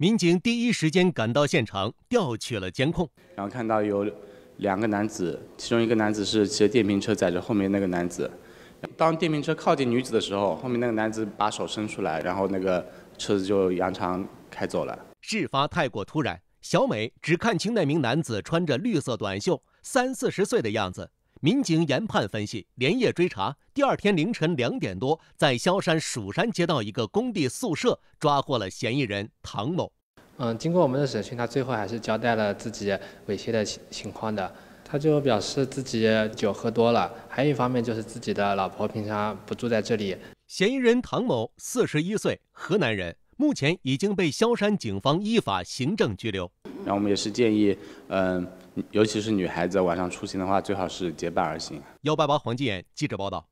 民警第一时间赶到现场，调取了监控，然后看到有两个男子，其中一个男子是骑着电瓶车载着后面那个男子。当电瓶车靠近女子的时候，后面那个男子把手伸出来，然后那个车子就扬长开走了。事发太过突然，小美只看清那名男子穿着绿色短袖，三四十岁的样子。民警研判分析，连夜追查。第二天凌晨两点多，在萧山蜀山街道一个工地宿舍抓获了嫌疑人唐某。嗯，经过我们的审讯，他最后还是交代了自己猥亵的情情况的。他就表示自己酒喝多了，还有一方面就是自己的老婆平常不住在这里。嫌疑人唐某，四十一岁，河南人，目前已经被萧山警方依法行政拘留。然后我们也是建议，嗯，尤其是女孩子晚上出行的话，最好是结伴而行。幺八八黄金眼记者报道。